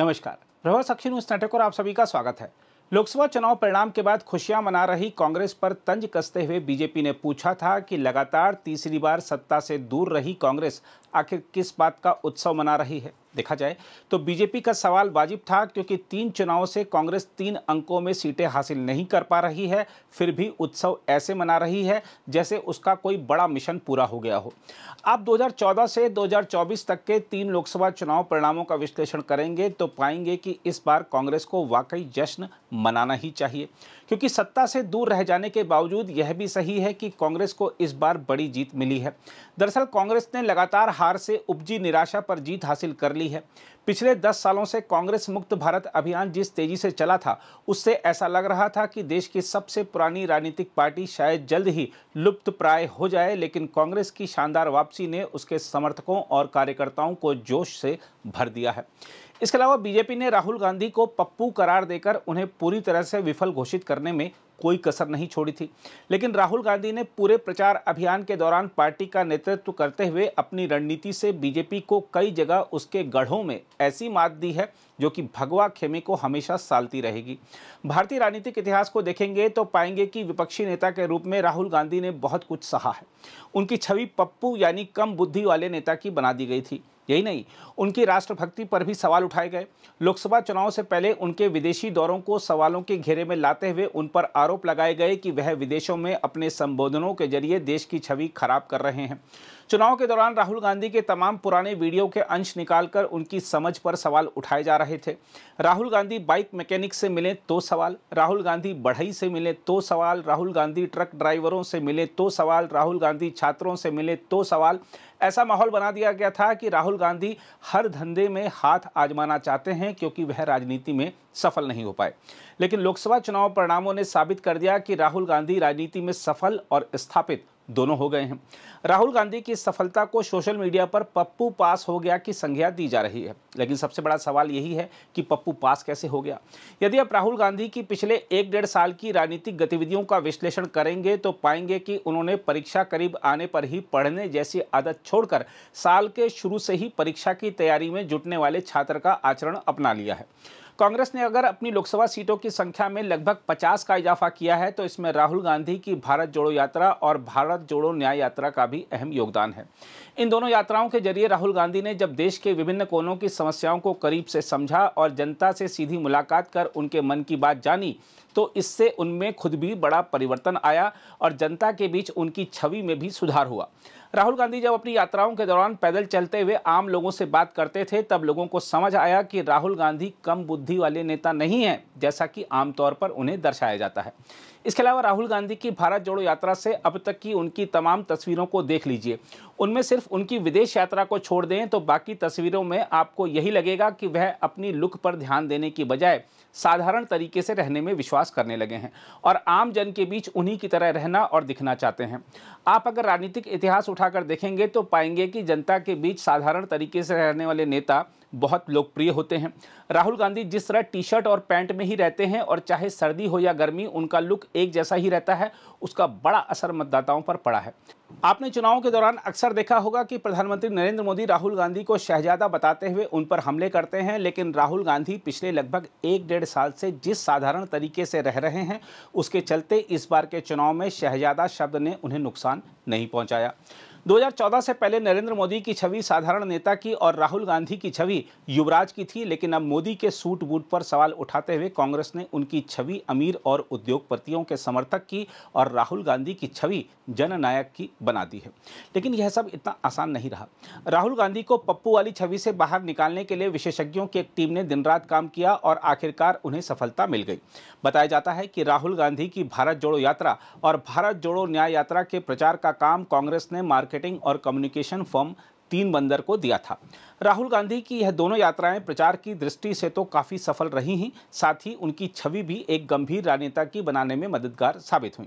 नमस्कार प्रभा साक्षी news network और आप सभी का स्वागत है लोकसभा चुनाव परिणाम के बाद खुशियां मना रही कांग्रेस पर तंज कसते हुए बीजेपी ने पूछा था कि लगातार तीसरी बार सत्ता से दूर रही कांग्रेस आखिर किस बात का उत्सव मना रही है देखा जाए तो बीजेपी का सवाल वाजिब था क्योंकि तीन चुनावों से कांग्रेस तीन अंकों में सीटें हासिल नहीं कर पा रही है फिर भी उत्सव ऐसे मना रही है जैसे उसका कोई बड़ा मिशन पूरा हो गया हो आप 2014 से 2024 तक के तीन लोकसभा चुनाव परिणामों का विश्लेषण करेंगे तो पाएंगे कि इस बार कांग्रेस को वाकई जश्न मनाना ही चाहिए क्योंकि सत्ता से दूर रह जाने के बावजूद यह भी सही है कि कांग्रेस को इस बार बड़ी जीत मिली है दरअसल कांग्रेस ने लगातार हार से उपजी निराशा पर जीत हासिल कर ली है पिछले 10 सालों से कांग्रेस मुक्त भारत अभियान जिस तेजी से चला था उससे ऐसा लग रहा था कि देश की सबसे पुरानी राजनीतिक पार्टी शायद जल्द ही लुप्त प्राय हो जाए लेकिन कांग्रेस की शानदार वापसी ने उसके समर्थकों और कार्यकर्ताओं को जोश से भर दिया है इसके अलावा बीजेपी ने राहुल गांधी को पप्पू करार देकर उन्हें पूरी तरह से विफल घोषित करने में कोई कसर नहीं छोड़ी थी लेकिन राहुल गांधी ने पूरे प्रचार अभियान के दौरान पार्टी का नेतृत्व करते हुए अपनी रणनीति से बीजेपी को कई जगह उसके गढ़ों में ऐसी मात दी है जो कि भगवा खेमे को हमेशा सालती रहेगी भारतीय राजनीतिक इतिहास को देखेंगे तो पाएंगे कि विपक्षी नेता के रूप में राहुल गांधी ने बहुत कुछ सहा है उनकी छवि पप्पू यानी कम बुद्धि वाले नेता की बना दी गई थी यही नहीं उनकी राष्ट्रभक्ति पर भी सवाल उठाए गए लोकसभा चुनाव से पहले उनके विदेशी दौरों को सवालों के घेरे में लाते हुए उन पर आरोप लगाए गए कि वह विदेशों में अपने संबोधनों के जरिए देश की छवि खराब कर रहे हैं चुनाव के दौरान राहुल गांधी के तमाम पुराने वीडियो के अंश निकालकर उनकी समझ पर सवाल उठाए जा रहे थे राहुल गांधी बाइक मैकेनिक से मिले तो सवाल राहुल गांधी बढ़ई से मिले तो सवाल राहुल गांधी ट्रक ड्राइवरों से मिले तो सवाल राहुल गांधी छात्रों से मिले तो सवाल ऐसा माहौल बना दिया गया था कि राहुल गांधी हर धंधे में हाथ आजमाना चाहते हैं क्योंकि वह राजनीति में सफल नहीं हो पाए लेकिन लोकसभा चुनाव परिणामों ने साबित कर दिया कि राहुल गांधी राजनीति में सफल और स्थापित दोनों हो गए हैं राहुल गांधी की सफलता को सोशल मीडिया पर पप्पू पास हो गया की संज्ञा दी जा रही है लेकिन सबसे बड़ा सवाल यही है कि पप्पू पास कैसे हो गया यदि आप राहुल गांधी की पिछले एक डेढ़ साल की राजनीतिक गतिविधियों का विश्लेषण करेंगे तो पाएंगे कि उन्होंने परीक्षा करीब आने पर ही पढ़ने जैसी आदत छोड़कर साल के शुरू से ही परीक्षा की तैयारी में जुटने वाले छात्र का आचरण अपना लिया है कांग्रेस ने अगर अपनी लोकसभा सीटों की संख्या में लगभग 50 का इजाफा किया है तो इसमें राहुल गांधी की भारत जोड़ो यात्रा और भारत जोड़ो न्याय यात्रा का भी अहम योगदान है इन दोनों यात्राओं के जरिए राहुल गांधी ने जब देश के विभिन्न कोनों की समस्याओं को करीब से समझा और जनता से सीधी मुलाकात कर उनके मन की बात जानी तो इससे उनमें खुद भी बड़ा परिवर्तन आया और जनता के बीच उनकी छवि में भी सुधार हुआ राहुल गांधी जब अपनी यात्राओं के दौरान पैदल चलते हुए आम लोगों से बात करते थे तब लोगों को समझ आया कि राहुल गांधी कम बुद्धि वाले नेता नहीं हैं जैसा कि आमतौर पर उन्हें दर्शाया जाता है इसके अलावा राहुल गांधी की भारत जोड़ो यात्रा से अब तक की उनकी तमाम तस्वीरों को देख लीजिए उनमें सिर्फ उनकी विदेश यात्रा को छोड़ दें तो बाकी तस्वीरों में आपको यही लगेगा कि वह अपनी लुक पर ध्यान देने की बजाय साधारण तरीके से रहने में विश्वास करने लगे हैं और आम जन के बीच उन्हीं की तरह रहना और दिखना चाहते हैं आप अगर राजनीतिक इतिहास उठाकर देखेंगे तो पाएंगे कि जनता के बीच साधारण तरीके से रहने वाले नेता बहुत लोकप्रिय होते हैं राहुल गांधी जिस तरह टी शर्ट और पैंट में ही रहते हैं और चाहे सर्दी हो या गर्मी उनका लुक एक जैसा ही रहता है उसका बड़ा असर मतदाताओं पर पड़ा है आपने चुनावों के दौरान अक्सर देखा होगा कि प्रधानमंत्री नरेंद्र मोदी राहुल गांधी को शहजादा बताते हुए उन पर हमले करते हैं लेकिन राहुल गांधी पिछले लगभग एक डेढ़ साल से जिस साधारण तरीके से रह रहे हैं उसके चलते इस बार के चुनाव में शहजादा शब्द ने उन्हें नुकसान नहीं पहुंचाया 2014 से पहले नरेंद्र मोदी की छवि साधारण नेता की और राहुल गांधी की छवि युवराज की थी लेकिन अब मोदी के सूट बूट पर सवाल उठाते हुए कांग्रेस ने उनकी छवि अमीर और उद्योगपतियों के समर्थक की और राहुल गांधी की छवि जननायक की बना दी है लेकिन यह सब इतना आसान नहीं रहा राहुल गांधी को पप्पू वाली छवि से बाहर निकालने के लिए विशेषज्ञों की एक टीम ने दिन रात काम किया और आखिरकार उन्हें सफलता मिल गई बताया जाता है कि राहुल गांधी की भारत जोड़ो यात्रा और भारत जोड़ो न्याय यात्रा के प्रचार का काम कांग्रेस ने मार्ग मार्केटिंग और कम्युनिकेशन फॉर्म तीन बंदर को दिया था राहुल गांधी की यह दोनों यात्राएं प्रचार की दृष्टि से तो काफ़ी सफल रही हैं साथ ही उनकी छवि भी एक गंभीर राजनेता की बनाने में मददगार साबित हुई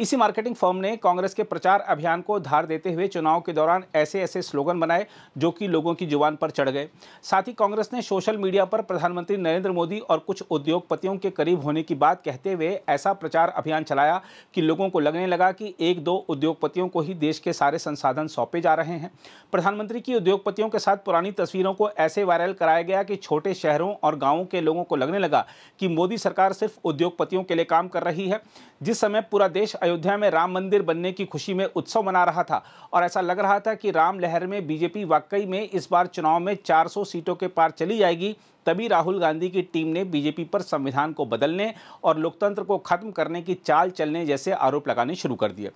इसी मार्केटिंग फर्म ने कांग्रेस के प्रचार अभियान को धार देते हुए चुनाव के दौरान ऐसे ऐसे स्लोगन बनाए जो कि लोगों की जुबान पर चढ़ गए साथ ही कांग्रेस ने सोशल मीडिया पर प्रधानमंत्री नरेंद्र मोदी और कुछ उद्योगपतियों के करीब होने की बात कहते हुए ऐसा प्रचार अभियान चलाया कि लोगों को लगने लगा कि एक दो उद्योगपतियों को ही देश के सारे संसाधन सौंपे जा रहे हैं प्रधानमंत्री की उद्योगपतियों के साथ पुरानी पुरानी तस्वीरों को ऐसे वायरल कराया गया कि छोटे शहरों और गांवों के लोगों को लगने लगा कि मोदी सरकार सिर्फ उद्योगपतियों के लिए काम कर रही है जिस समय पूरा देश अयोध्या में राम मंदिर बनने की खुशी में उत्सव मना रहा था और ऐसा लग रहा था कि राम लहर में बीजेपी वाकई में इस बार चुनाव में चार सीटों के पार चली जाएगी तभी राहुल गांधी की टीम ने बीजेपी पर संविधान को बदलने और लोकतंत्र को खत्म करने की चाल चलने जैसे आरोप लगाने शुरू कर दिए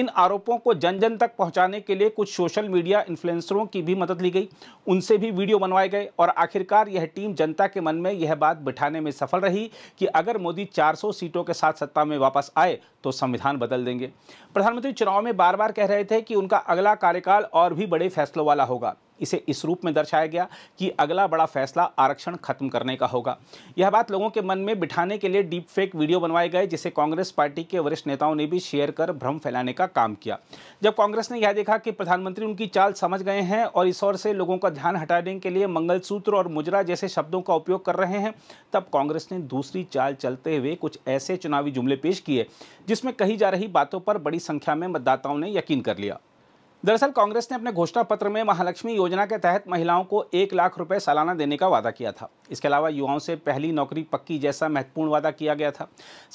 इन आरोपों को जन जन तक पहुंचाने के लिए कुछ सोशल मीडिया इन्फ्लुएंसरों की भी मदद ली गई उनसे भी वीडियो बनवाए गए और आखिरकार यह टीम जनता के मन में यह बात बिठाने में सफल रही कि अगर मोदी 400 सीटों के साथ सत्ता में वापस आए तो संविधान बदल देंगे प्रधानमंत्री चुनाव में बार बार कह रहे थे कि उनका अगला कार्यकाल और भी बड़े फैसलों वाला होगा इसे इस रूप में दर्शाया गया कि अगला बड़ा फैसला आरक्षण खत्म करने का होगा यह बात लोगों के मन में बिठाने के लिए डीप फेक वीडियो बनवाए गए जिसे कांग्रेस पार्टी के वरिष्ठ नेताओं ने भी शेयर कर भ्रम फैलाने का काम किया जब कांग्रेस ने यह देखा कि प्रधानमंत्री उनकी चाल समझ गए हैं और इस ओर से लोगों का ध्यान हटाने के लिए मंगलसूत्र और मुजरा जैसे शब्दों का उपयोग कर रहे हैं तब कांग्रेस ने दूसरी चाल चलते हुए कुछ ऐसे चुनावी जुमले पेश किए जिसमें कही जा रही बातों पर बड़ी संख्या में मतदाताओं ने यकीन कर लिया दरअसल कांग्रेस ने अपने घोषणा पत्र में महालक्ष्मी योजना के तहत महिलाओं को एक लाख रुपए सालाना देने का वादा किया था इसके अलावा युवाओं से पहली नौकरी पक्की जैसा महत्वपूर्ण वादा किया गया था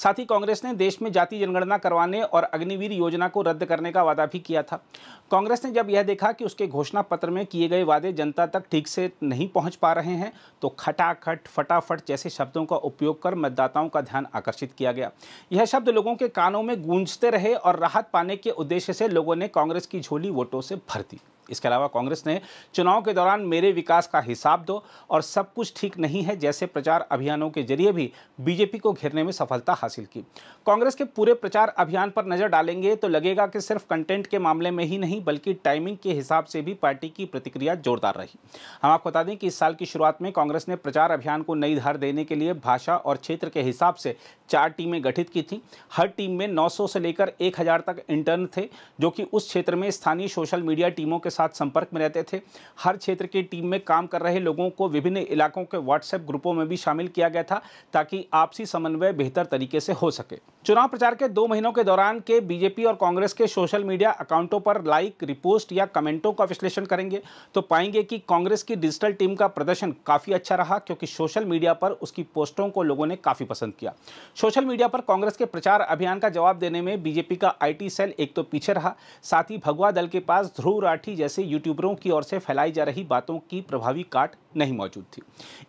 साथ ही कांग्रेस ने देश में जाति जनगणना करवाने और अग्निवीर योजना को रद्द करने का वादा भी किया था कांग्रेस ने जब यह देखा कि उसके घोषणा पत्र में किए गए वादे जनता तक ठीक से नहीं पहुँच पा रहे हैं तो खटाखट फटाफट जैसे शब्दों का उपयोग कर मतदाताओं का ध्यान आकर्षित किया गया यह शब्द लोगों के कानों में गूंजते रहे और राहत पाने के उद्देश्य से लोगों ने कांग्रेस की झोली वोटों से भर दी इसके अलावा कांग्रेस ने चुनाव के दौरान मेरे विकास का हिसाब दो और सब कुछ ठीक नहीं है जैसे प्रचार अभियानों के जरिए भी बीजेपी को घेरने में सफलता हासिल की कांग्रेस के पूरे प्रचार अभियान पर नजर डालेंगे तो लगेगा कि सिर्फ कंटेंट के मामले में ही नहीं बल्कि टाइमिंग के हिसाब से भी पार्टी की प्रतिक्रिया जोरदार रही हम आपको बता दें कि इस साल की शुरुआत में कांग्रेस ने प्रचार अभियान को नई धार देने के लिए भाषा और क्षेत्र के हिसाब से चार टीमें गठित की थी हर टीम में 900 से लेकर 1000 तक इंटर्न थे जो कि उस क्षेत्र में स्थानीय सोशल मीडिया टीमों के साथ संपर्क में रहते थे हर क्षेत्र की टीम में काम कर रहे लोगों को विभिन्न इलाकों के व्हाट्सएप ग्रुपों में भी शामिल किया गया था ताकि आपसी समन्वय बेहतर तरीके से हो सके चुनाव प्रचार के दो महीनों के दौरान के बीजेपी और कांग्रेस के सोशल मीडिया अकाउंटों पर लाइक रिपोस्ट या कमेंटों का विश्लेषण करेंगे तो पाएंगे कि कांग्रेस की डिजिटल टीम का प्रदर्शन काफ़ी अच्छा रहा क्योंकि सोशल मीडिया पर उसकी पोस्टों को लोगों ने काफ़ी पसंद किया सोशल मीडिया पर कांग्रेस के प्रचार अभियान का जवाब देने में बीजेपी का आईटी सेल एक तो पीछे रहा साथ ही भगवा दल के पास ध्रुव राठी जैसे जैसे यूट्यूबरों की ओर से फैलाई जा रही बातों की प्रभावी काट नहीं मौजूद थी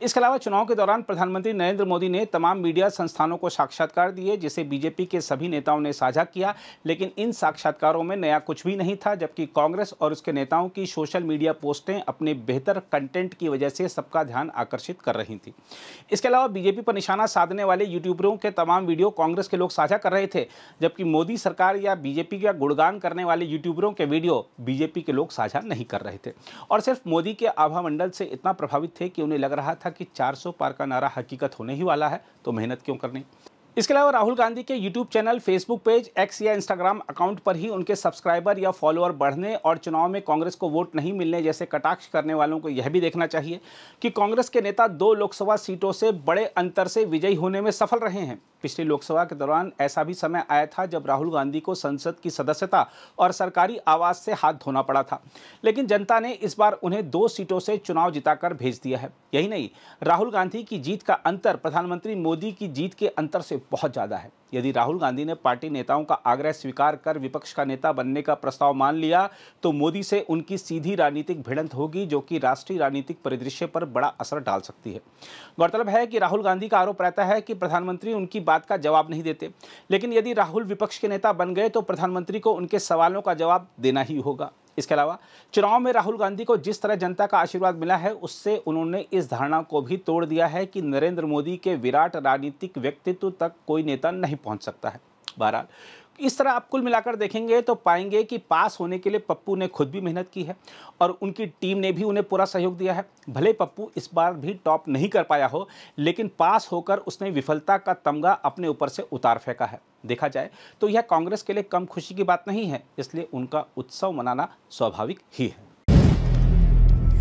इसके अलावा चुनाव के दौरान प्रधानमंत्री नरेंद्र मोदी ने तमाम मीडिया संस्थानों को साक्षात्कार दिए जिसे बीजेपी के सभी नेताओं ने साझा किया लेकिन इन साक्षात्कारों में नया कुछ भी नहीं था जबकि कांग्रेस और उसके नेताओं की सोशल मीडिया पोस्टें अपने बेहतर कंटेंट की वजह से सबका ध्यान आकर्षित कर रही थी इसके अलावा बीजेपी पर निशाना साधने वाले यूट्यूबरों के तमाम वीडियो कांग्रेस के लोग साझा कर रहे थे जबकि मोदी सरकार या बीजेपी का गुणगान करने वाले यूट्यूबरों के वीडियो बीजेपी के लोग साझा नहीं कर रहे थे और सिर्फ मोदी के आभा मंडल से इतना प्रभावित थे कि उन्हें लग रहा था कि 400 पार का नारा हकीकत होने ही वाला है तो मेहनत क्यों करनी इसके अलावा राहुल गांधी के YouTube channel Facebook page X या इंस्टाग्राम अकाउंट पर ही उनके सब्सक्राइबर या फॉलोअर बढ़ने और चुनाव में कांग्रेस को वोट नहीं मिलने जैसे कटाक्ष करने वालों को यह भी देखना चाहिए कि कांग्रेस के नेता दो लोकसभा सीटों से बड़े अंतर से विजयी होने में सफल रहे हैं पिछले लोकसभा के दौरान ऐसा भी समय आया था जब राहुल गांधी को संसद की सदस्यता और सरकारी आवास से हाथ धोना पड़ा था लेकिन जनता ने इस बार उन्हें दो सीटों से चुनाव जिताकर भेज दिया है यही नहीं राहुल गांधी की जीत का अंतर प्रधानमंत्री मोदी की जीत के अंतर से बहुत ज़्यादा है यदि राहुल गांधी ने पार्टी नेताओं का आग्रह स्वीकार कर विपक्ष का नेता बनने का प्रस्ताव मान लिया तो मोदी से उनकी सीधी राजनीतिक भिड़ंत होगी जो कि राष्ट्रीय राजनीतिक परिदृश्य पर बड़ा असर डाल सकती है गौरतलब है कि राहुल गांधी का आरोप रहता है कि प्रधानमंत्री उनकी बात का जवाब नहीं देते लेकिन यदि राहुल विपक्ष के नेता बन गए तो प्रधानमंत्री को उनके सवालों का जवाब देना ही होगा इसके अलावा चुनाव में राहुल गांधी को जिस तरह जनता का आशीर्वाद मिला है उससे उन्होंने इस धारणा को भी तोड़ दिया है कि नरेंद्र मोदी के विराट राजनीतिक व्यक्तित्व तक कोई नेता नहीं पहुंच सकता है बहरहाल इस तरह आप कुल मिलाकर देखेंगे तो पाएंगे कि पास होने के लिए पप्पू ने खुद भी मेहनत की है और उनकी टीम ने भी उन्हें पूरा सहयोग दिया है भले पप्पू इस बार भी टॉप नहीं कर पाया हो लेकिन पास होकर उसने विफलता का तमगा अपने ऊपर से उतार फेंका है देखा जाए तो यह कांग्रेस के लिए कम खुशी की बात नहीं है इसलिए उनका उत्सव मनाना स्वाभाविक ही है